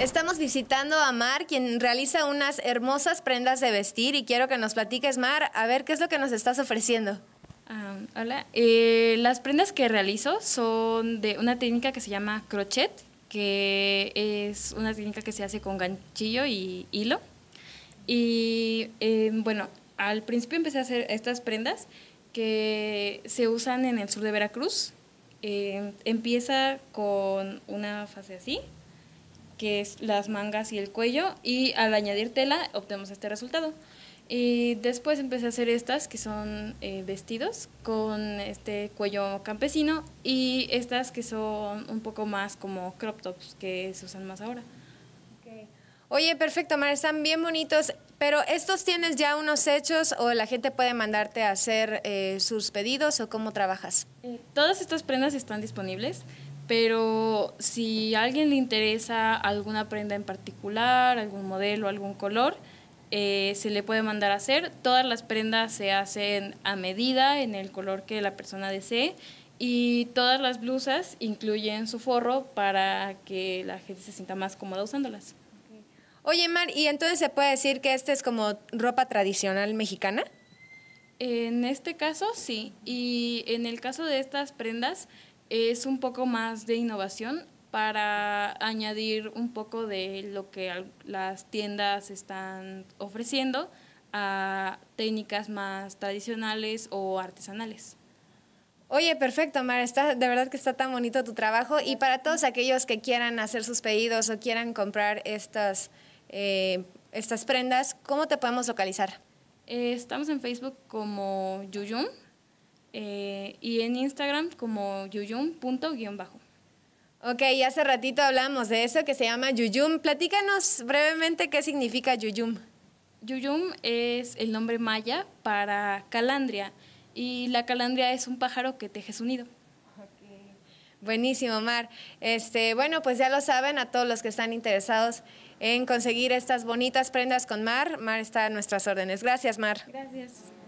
Estamos visitando a Mar, quien realiza unas hermosas prendas de vestir y quiero que nos platiques, Mar, a ver qué es lo que nos estás ofreciendo. Ah, hola, eh, las prendas que realizo son de una técnica que se llama crochet, que es una técnica que se hace con ganchillo y hilo. Y eh, bueno, al principio empecé a hacer estas prendas que se usan en el sur de Veracruz. Eh, empieza con una fase así, que es las mangas y el cuello, y al añadir tela obtenemos este resultado. Y después empecé a hacer estas que son eh, vestidos con este cuello campesino y estas que son un poco más como crop tops que se usan más ahora. Oye, perfecto, Mar, están bien bonitos, pero ¿estos tienes ya unos hechos o la gente puede mandarte a hacer eh, sus pedidos o cómo trabajas? Eh, todas estas prendas están disponibles pero si a alguien le interesa alguna prenda en particular, algún modelo, algún color, eh, se le puede mandar a hacer. Todas las prendas se hacen a medida, en el color que la persona desee, y todas las blusas incluyen su forro para que la gente se sienta más cómoda usándolas. Oye, Mar, ¿y entonces se puede decir que esta es como ropa tradicional mexicana? En este caso, sí. Y en el caso de estas prendas, es un poco más de innovación para añadir un poco de lo que las tiendas están ofreciendo a técnicas más tradicionales o artesanales. Oye, perfecto, Mar. está, de verdad que está tan bonito tu trabajo y para todos aquellos que quieran hacer sus pedidos o quieran comprar estas, eh, estas prendas, ¿cómo te podemos localizar? Eh, estamos en Facebook como Yuyum, eh, y en Instagram como bajo. Ok, hace ratito hablamos de eso que se llama Yuyum. Platícanos brevemente qué significa Yuyum. Yuyum es el nombre maya para calandria y la calandria es un pájaro que teje su nido. Buenísimo, Mar. Este, bueno, pues ya lo saben a todos los que están interesados en conseguir estas bonitas prendas con Mar. Mar está a nuestras órdenes. Gracias, Mar. Gracias.